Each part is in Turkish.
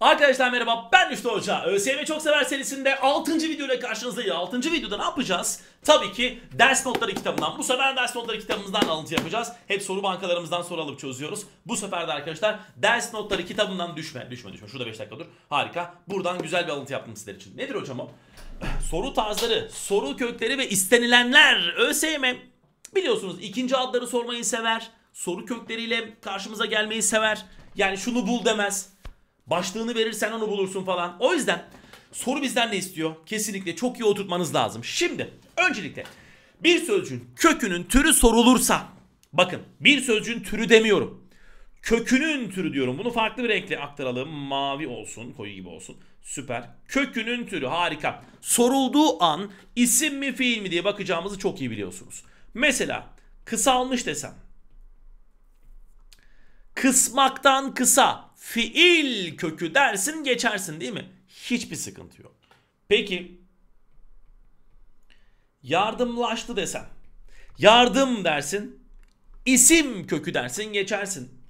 Arkadaşlar merhaba ben Üstü Hoca. ÖSYM Çok Sever serisinde 6. ile karşınızdayız. 6. videoda ne yapacağız? Tabii ki ders notları kitabından. Bu sefer ders notları kitabımızdan alıntı yapacağız. Hep soru bankalarımızdan soru alıp çözüyoruz. Bu sefer de arkadaşlar ders notları kitabından düşme. Düşme düşme. Şurada 5 dakika dur. Harika. Buradan güzel bir alıntı yaptım sizler için. Nedir hocam o? soru tarzları, soru kökleri ve istenilenler. ÖSYM biliyorsunuz ikinci adları sormayı sever. Soru kökleriyle karşımıza gelmeyi sever. Yani şunu bul demez Başlığını verirsen onu bulursun falan. O yüzden soru bizden ne istiyor? Kesinlikle çok iyi oturtmanız lazım. Şimdi öncelikle bir sözcüğün kökünün türü sorulursa bakın bir sözcüğün türü demiyorum. Kökünün türü diyorum. Bunu farklı bir renkle aktaralım. Mavi olsun, koyu gibi olsun. Süper. Kökünün türü harika. Sorulduğu an isim mi fiil mi diye bakacağımızı çok iyi biliyorsunuz. Mesela kısalmış desem. Kısmaktan kısa fiil kökü dersin geçersin değil mi? Hiçbir sıkıntı yok. Peki yardımlaştı desem. Yardım dersin. isim kökü dersin geçersin.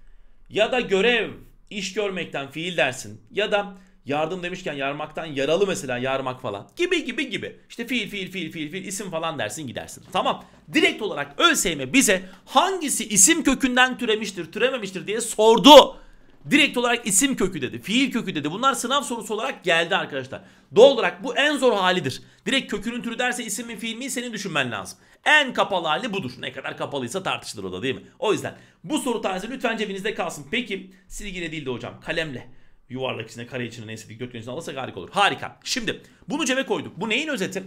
Ya da görev, iş görmekten fiil dersin. Ya da yardım demişken yarmaktan yaralı mesela yarmak falan. Gibi gibi gibi. İşte fiil fiil fiil fiil fiil isim falan dersin gidersin. Tamam. Direkt olarak ÖSYM bize hangisi isim kökünden türemiştir, türememiştir diye sordu. Direkt olarak isim kökü dedi. Fiil kökü dedi. Bunlar sınav sorusu olarak geldi arkadaşlar. Doğal olarak bu en zor halidir. Direkt kökünün türü derse isim mi fiil mi senin düşünmen lazım. En kapalı hali budur. Ne kadar kapalıysa tartışılır o da değil mi? O yüzden bu soru tarzı lütfen cebinizde kalsın. Peki silgiyle değil de hocam kalemle yuvarlak içine kare içine neyse dikdörtgen içine alırsak harika olur. Harika. Şimdi bunu cebe koyduk. Bu neyin özeti?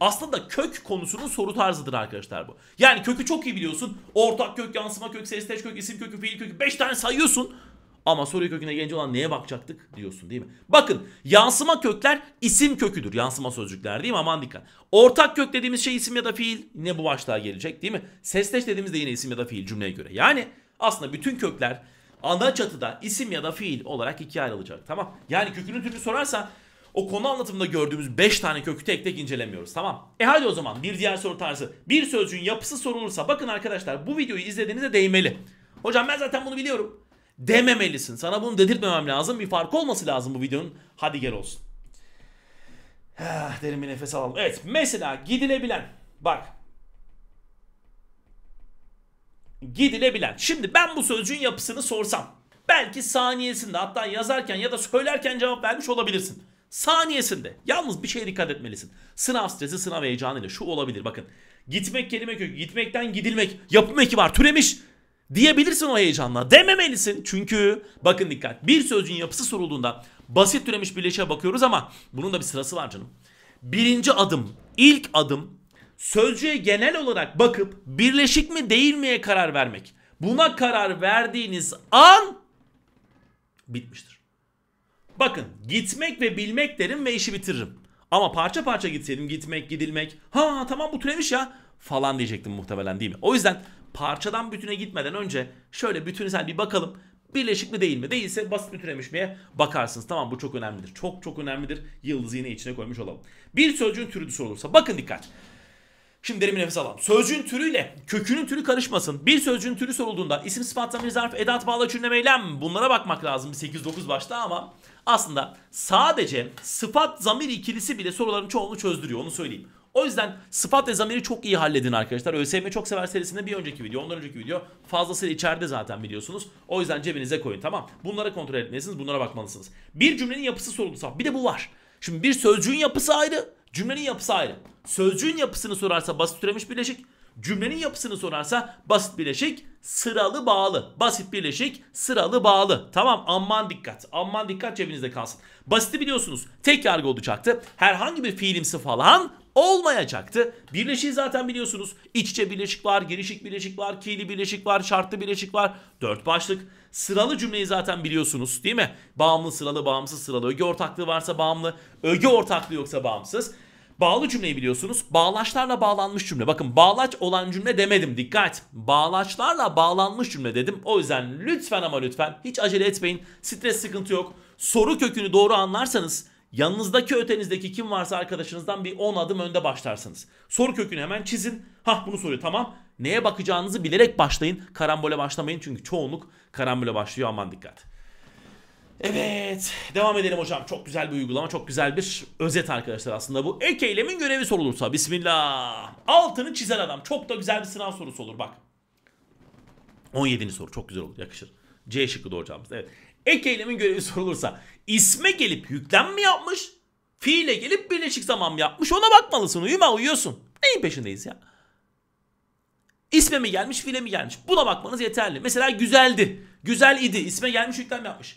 Aslında kök konusunun soru tarzıdır arkadaşlar bu. Yani kökü çok iyi biliyorsun. Ortak kök, yansıma kök, sesteş kök, isim kökü, fiil kökü. 5 tane sayıyorsun. Ama soru köküne gelince olan neye bakacaktık diyorsun değil mi? Bakın yansıma kökler isim köküdür. Yansıma sözcükler değil mi? Aman dikkat. Ortak kök dediğimiz şey isim ya da fiil. Yine bu başlığa gelecek değil mi? Sesteş dediğimiz de yine isim ya da fiil cümleye göre. Yani aslında bütün kökler ana çatıda isim ya da fiil olarak ikiye ayrılacak. Tamam. Yani kökünün türlü sorarsa o konu anlatımında gördüğümüz 5 tane kökü tek tek incelemiyoruz tamam. E hadi o zaman bir diğer soru tarzı. Bir sözcüğün yapısı sorulursa bakın arkadaşlar bu videoyu izlediğinizde değmeli. Hocam ben zaten bunu biliyorum dememelisin. Sana bunu dedirtmemem lazım. Bir fark olması lazım bu videonun. Hadi gel olsun. Ah, derin bir nefes alalım. Evet mesela gidilebilen bak gidilebilen. Şimdi ben bu sözcüğün yapısını sorsam belki saniyesinde hatta yazarken ya da söylerken cevap vermiş olabilirsin. Saniyesinde. Yalnız bir şeye dikkat etmelisin. Sınav stresi, sınav heyecanıyla şu olabilir bakın. Gitmek kelime kökü. Gitmekten gidilmek. Yapım eki var. Türemiş diyebilirsin o heyecanla. Dememelisin çünkü bakın dikkat bir sözcüğün yapısı sorulduğunda basit türemiş birleşe bakıyoruz ama bunun da bir sırası var canım. Birinci adım, ilk adım sözcüğe genel olarak bakıp birleşik mi değil miye karar vermek. Buna karar verdiğiniz an bitmiştir. Bakın gitmek ve bilmek derim ve işi bitiririm. Ama parça parça gitseydim gitmek, gidilmek, ha tamam bu türemiş ya falan diyecektim muhtemelen değil mi? O yüzden parçadan bütüne gitmeden önce şöyle bütünsel bir bakalım. Birleşik mi değil mi? Değilse basit bütünemiş miye bakarsınız. Tamam bu çok önemlidir. Çok çok önemlidir. Yıldızı yine içine koymuş olalım. Bir sözcüğün türü sorulursa bakın dikkat. Şimdi derin bir nefes alalım. Sözcüğün türüyle kökünün türü karışmasın. Bir sözcüğün türü sorulduğunda isim sıfat zamir zarf edat bağla cümleme eylem bunlara bakmak lazım 8-9 başta ama aslında sadece sıfat zamir ikilisi bile soruların çoğunu çözdürüyor onu söyleyeyim. O yüzden sıfat ve zamiri çok iyi halledin arkadaşlar. ÖSYM çok sever serisinde bir önceki video, ondan önceki video fazlasıyla içeride zaten biliyorsunuz. O yüzden cebinize koyun tamam. Bunları kontrol etmelisiniz, bunlara bakmalısınız. Bir cümlenin yapısı sorulursa bir de bu var. Şimdi bir sözcüğün yapısı ayrı, cümlenin yapısı ayrı. Sözcüğün yapısını sorarsa basit türemiş bileşik. Cümlenin yapısını sorarsa basit bileşik, sıralı bağlı. Basit bileşik, sıralı bağlı. Tamam aman dikkat. Aman dikkat cebinizde kalsın. Basiti biliyorsunuz. Tek yargı olacaktı. Herhangi bir fiilimsi falan olmayacaktı. Birleşiği zaten biliyorsunuz. İç içe birleşik var, girişik bileşik var, kili bileşik var, şartlı bileşik var. Dört başlık. Sıralı cümleyi zaten biliyorsunuz değil mi? Bağımlı sıralı, bağımsız sıralı. Öge ortaklığı varsa bağımlı, öge ortaklığı yoksa bağımsız. Bağlı cümleyi biliyorsunuz. Bağlaçlarla bağlanmış cümle. Bakın bağlaç olan cümle demedim. Dikkat. Bağlaçlarla bağlanmış cümle dedim. O yüzden lütfen ama lütfen hiç acele etmeyin. Stres sıkıntı yok. Soru kökünü doğru anlarsanız Yanınızdaki ötenizdeki kim varsa arkadaşınızdan bir 10 adım önde başlarsınız. Soru kökünü hemen çizin. Hah bunu soruyor tamam. Neye bakacağınızı bilerek başlayın. Karambole başlamayın çünkü çoğunluk karambole başlıyor aman dikkat. Evet devam edelim hocam. Çok güzel bir uygulama çok güzel bir özet arkadaşlar aslında bu. Ek eylemin görevi sorulursa bismillah. Altını çizen adam çok da güzel bir sınav sorusu olur bak. 17. soru çok güzel olur yakışır. C şıkkı da hocamız evet. Ek eylemin görevi sorulursa isme gelip yüklem mi yapmış? Fiile gelip birleşik zaman mı yapmış? Ona bakmalısın. Uyuma uyuyorsun. Neyin peşindeyiz ya? İsme mi gelmiş fiile mi gelmiş? Buna bakmanız yeterli. Mesela güzeldi. Güzel idi. İsme gelmiş yüklem yapmış.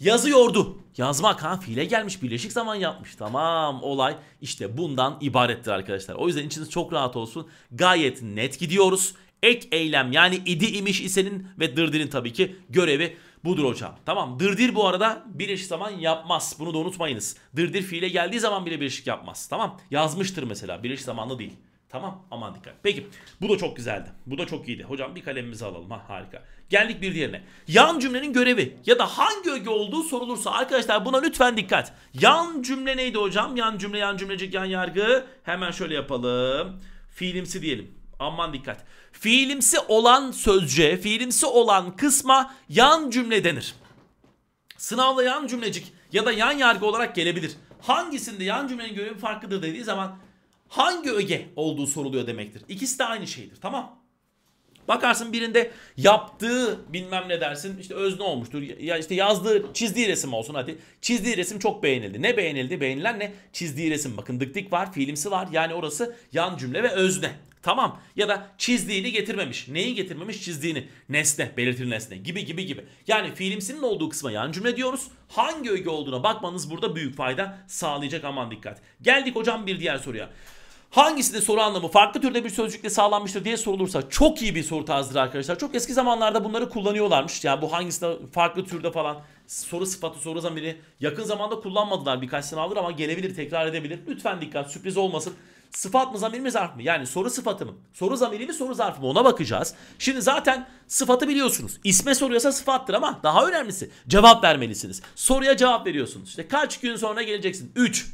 Yazıyordu. Yazmak ha fiile gelmiş birleşik zaman yapmış. Tamam olay işte bundan ibarettir arkadaşlar. O yüzden içiniz çok rahat olsun. Gayet net gidiyoruz ek eylem yani idi imiş isenin ve dırdirin tabii ki görevi budur hocam. Tamam dırdir bu arada bir eş zaman yapmaz. Bunu da unutmayınız. Dırdir fiile geldiği zaman bile birleşik yapmaz. Tamam yazmıştır mesela birleşik zamanlı değil. Tamam aman dikkat. Peki bu da çok güzeldi. Bu da çok iyiydi. Hocam bir kalemimizi alalım. Ha, harika. Geldik bir diğerine. Yan cümlenin görevi ya da hangi öge olduğu sorulursa arkadaşlar buna lütfen dikkat. Yan cümle neydi hocam? Yan cümle, yan cümlecik, yan yargı. Hemen şöyle yapalım. Fiilimsi diyelim. Aman dikkat. Fiilimsi olan sözcüğe, fiilimsi olan kısma yan cümle denir. Sınavda yan cümlecik ya da yan yargı olarak gelebilir. Hangisinde yan cümlenin görevi farklıdır dediği zaman hangi öge olduğu soruluyor demektir. İkisi de aynı şeydir tamam Bakarsın birinde yaptığı bilmem ne dersin işte özne olmuştur. Ya işte yazdığı çizdiği resim olsun hadi. Çizdiği resim çok beğenildi. Ne beğenildi? Beğenilen ne? Çizdiği resim. Bakın dıktik var, fiilimsi var. Yani orası yan cümle ve özne. Tamam ya da çizdiğini getirmemiş. Neyi getirmemiş? Çizdiğini. Nesne, belirtili nesne gibi gibi gibi. Yani fiilimsinin olduğu kısma yan cümle diyoruz. Hangi öge olduğuna bakmanız burada büyük fayda sağlayacak aman dikkat. Geldik hocam bir diğer soruya. Hangisinde soru anlamı farklı türde bir sözcükle sağlanmıştır diye sorulursa çok iyi bir soru tarzıdır arkadaşlar. Çok eski zamanlarda bunları kullanıyorlarmış. Ya yani bu hangisinde farklı türde falan soru sıfatı soru zamiri yakın zamanda kullanmadılar birkaç sınavdır ama gelebilir tekrar edebilir. Lütfen dikkat sürpriz olmasın. Sıfat mı zamir mi zarf mı? Yani soru sıfatı mı? Soru zamiri mi soru zarfı mı? Ona bakacağız. Şimdi zaten sıfatı biliyorsunuz. İsme soruyorsa sıfattır ama daha önemlisi cevap vermelisiniz. Soruya cevap veriyorsunuz. İşte kaç gün sonra geleceksin? 3.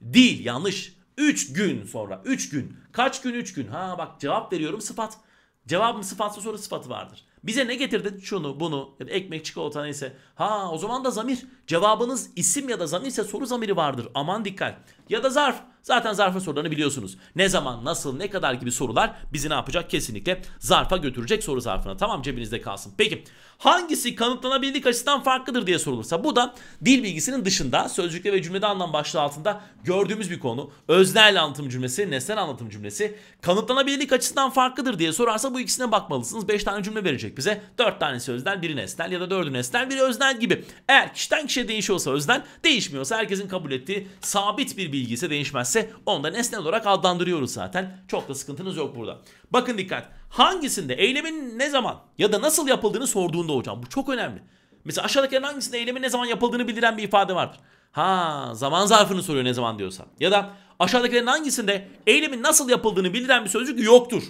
Değil yanlış. 3 gün sonra. 3 gün. Kaç gün 3 gün? Ha bak cevap veriyorum sıfat. Cevabım sıfatsa soru sıfatı vardır. Bize ne getirdin? Şunu, bunu ekmek, çikolata neyse. Ha o zaman da zamir. Cevabınız isim ya da zamirse soru zamiri vardır. Aman dikkat. Ya da zarf. Zaten zarfa sorularını biliyorsunuz. Ne zaman, nasıl, ne kadar gibi sorular bizi ne yapacak? Kesinlikle zarfa götürecek soru zarfına. Tamam cebinizde kalsın. Peki hangisi kanıtlanabilirlik açısından farklıdır diye sorulursa bu da dil bilgisinin dışında sözcükle ve cümlede anlam başlığı altında gördüğümüz bir konu. Öznel anlatım cümlesi, nesnel anlatım cümlesi kanıtlanabilirlik açısından farklıdır diye sorarsa bu ikisine bakmalısınız. 5 tane cümle verecek bize. 4 tanesi öznel, biri nesnel ya da 4'ü nesnel, biri öznel gibi. Eğer kişiden kişiye değişiyorsa öznel, değişmiyorsa herkesin kabul ettiği sabit bir bilgi ise değişmez isterse ondan nesnel olarak adlandırıyoruz zaten. Çok da sıkıntınız yok burada. Bakın dikkat. Hangisinde eylemin ne zaman ya da nasıl yapıldığını sorduğunda hocam bu çok önemli. Mesela aşağıdakilerin hangisinde eylemin ne zaman yapıldığını bildiren bir ifade vardır. Ha zaman zarfını soruyor ne zaman diyorsan Ya da aşağıdakilerin hangisinde eylemin nasıl yapıldığını bildiren bir sözcük yoktur.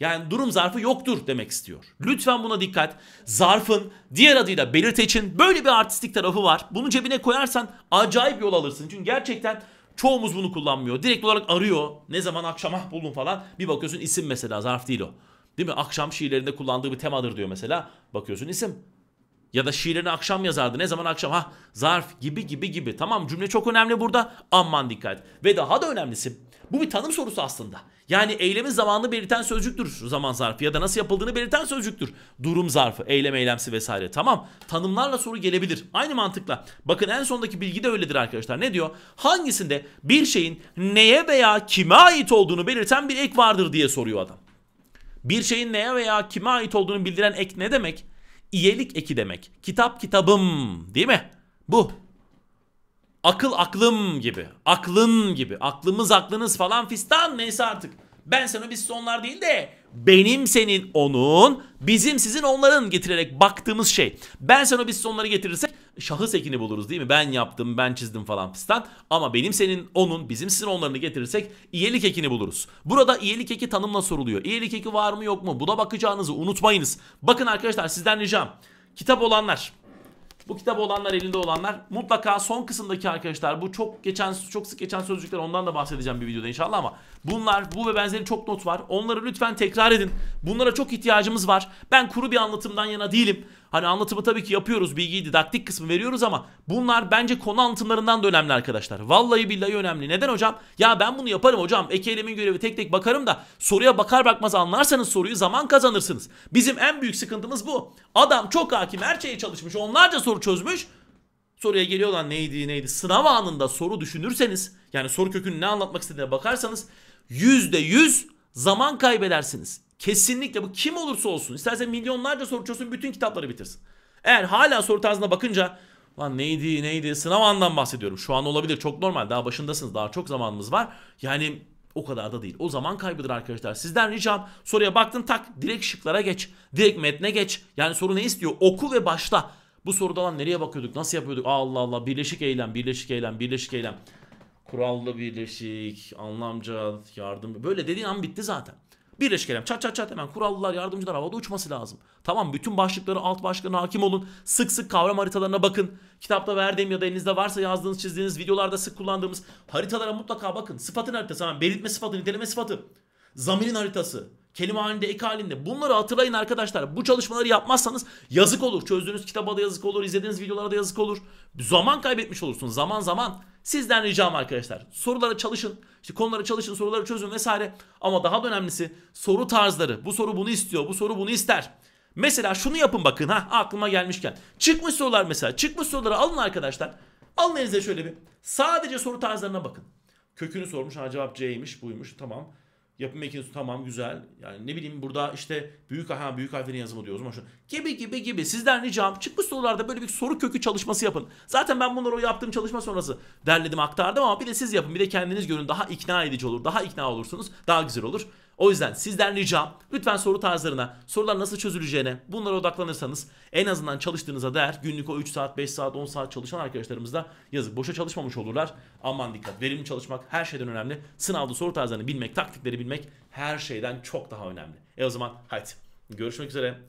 Yani durum zarfı yoktur demek istiyor. Lütfen buna dikkat. Zarfın diğer adıyla belirteçin böyle bir artistik tarafı var. Bunu cebine koyarsan acayip yol alırsın. Çünkü gerçekten Çoğumuz bunu kullanmıyor. Direkt olarak arıyor. Ne zaman akşam ah buldum falan. Bir bakıyorsun isim mesela zarf değil o. Değil mi? Akşam şiirlerinde kullandığı bir temadır diyor mesela. Bakıyorsun isim. Ya da şiirini akşam yazardı. Ne zaman akşam? Ha zarf gibi gibi gibi. Tamam cümle çok önemli burada. Aman dikkat. Ve daha da önemlisi bu bir tanım sorusu aslında. Yani eylemin zamanını belirten sözcüktür zaman zarfı ya da nasıl yapıldığını belirten sözcüktür. Durum zarfı, eylem eylemsi vesaire. Tamam tanımlarla soru gelebilir. Aynı mantıkla. Bakın en sondaki bilgi de öyledir arkadaşlar. Ne diyor? Hangisinde bir şeyin neye veya kime ait olduğunu belirten bir ek vardır diye soruyor adam. Bir şeyin neye veya kime ait olduğunu bildiren ek ne demek? İyelik eki demek. Kitap kitabım değil mi? Bu. Akıl aklım gibi. Aklın gibi. Aklımız aklınız falan fistan neyse artık. Ben sana biz onlar değil de benim senin onun, bizim sizin onların getirerek baktığımız şey. Ben sana biz onları getirirsek şahıs ekini buluruz değil mi? Ben yaptım, ben çizdim falan fistan. Ama benim senin onun, bizim sizin onlarını getirirsek iyilik ekini buluruz. Burada iyilik eki tanımla soruluyor. İyilik eki var mı yok mu? Buna bakacağınızı unutmayınız. Bakın arkadaşlar sizden ricam. Kitap olanlar, bu kitap olanlar elinde olanlar mutlaka son kısımdaki arkadaşlar bu çok geçen çok sık geçen sözcükler ondan da bahsedeceğim bir videoda inşallah ama bunlar bu ve benzeri çok not var. Onları lütfen tekrar edin. Bunlara çok ihtiyacımız var. Ben kuru bir anlatımdan yana değilim. Hani anlatımı tabii ki yapıyoruz. Bilgiyi didaktik kısmı veriyoruz ama bunlar bence konu anlatımlarından da önemli arkadaşlar. Vallahi billahi önemli. Neden hocam? Ya ben bunu yaparım hocam. Ek eylemin görevi tek tek bakarım da soruya bakar bakmaz anlarsanız soruyu zaman kazanırsınız. Bizim en büyük sıkıntımız bu. Adam çok hakim her şeye çalışmış. Onlarca soru çözmüş soruya geliyor lan neydi neydi. Sınav anında soru düşünürseniz yani soru kökünü ne anlatmak istediğine bakarsanız %100 zaman kaybedersiniz. Kesinlikle bu kim olursa olsun. istersen milyonlarca soru çözsün bütün kitapları bitirsin. Eğer hala soru tarzına bakınca Lan neydi neydi sınav andan bahsediyorum. Şu an olabilir çok normal daha başındasınız daha çok zamanımız var. Yani o kadar da değil. O zaman kaybıdır arkadaşlar. Sizden ricam soruya baktın tak direkt şıklara geç. Direkt metne geç. Yani soru ne istiyor? Oku ve başla. Bu soruda lan nereye bakıyorduk? Nasıl yapıyorduk? Allah Allah birleşik eylem, birleşik eylem, birleşik eylem. Kurallı birleşik, anlamca, yardım. Böyle dediğin an bitti zaten. Birleşik Alem çat çat çat hemen kurallar yardımcılar havada uçması lazım. Tamam bütün başlıkları alt başlıklarına hakim olun. Sık sık kavram haritalarına bakın. Kitapta verdiğim ya da elinizde varsa yazdığınız çizdiğiniz videolarda sık kullandığımız haritalara mutlaka bakın. Sıfatın haritası hemen belirtme sıfatı niteleme sıfatı. Zamirin haritası kelime halinde, ek halinde. Bunları hatırlayın arkadaşlar. Bu çalışmaları yapmazsanız yazık olur. Çözdüğünüz kitaba da yazık olur, izlediğiniz videolara da yazık olur. Zaman kaybetmiş olursunuz zaman zaman. Sizden ricam arkadaşlar. Sorulara çalışın, işte konulara çalışın, soruları çözün vesaire. Ama daha da önemlisi soru tarzları. Bu soru bunu istiyor, bu soru bunu ister. Mesela şunu yapın bakın ha aklıma gelmişken. Çıkmış sorular mesela. Çıkmış soruları alın arkadaşlar. Alın elinize şöyle bir. Sadece soru tarzlarına bakın. Kökünü sormuş. Ha cevap C'ymiş buymuş. Tamam. Yapım makinesi tamam güzel. Yani ne bileyim burada işte büyük ha büyük harflerin yazımı diyoruz ama şu gibi gibi gibi sizden ricam çıkmış sorularda böyle bir soru kökü çalışması yapın. Zaten ben bunları o yaptığım çalışma sonrası derledim aktardım ama bir de siz yapın bir de kendiniz görün daha ikna edici olur daha ikna olursunuz daha güzel olur. O yüzden sizden ricam lütfen soru tarzlarına, sorular nasıl çözüleceğine bunlara odaklanırsanız en azından çalıştığınıza değer günlük o 3 saat, 5 saat, 10 saat çalışan arkadaşlarımız da yazık boşa çalışmamış olurlar. Aman dikkat verimli çalışmak her şeyden önemli. Sınavda soru tarzlarını bilmek, taktikleri bilmek her şeyden çok daha önemli. E o zaman haydi görüşmek üzere.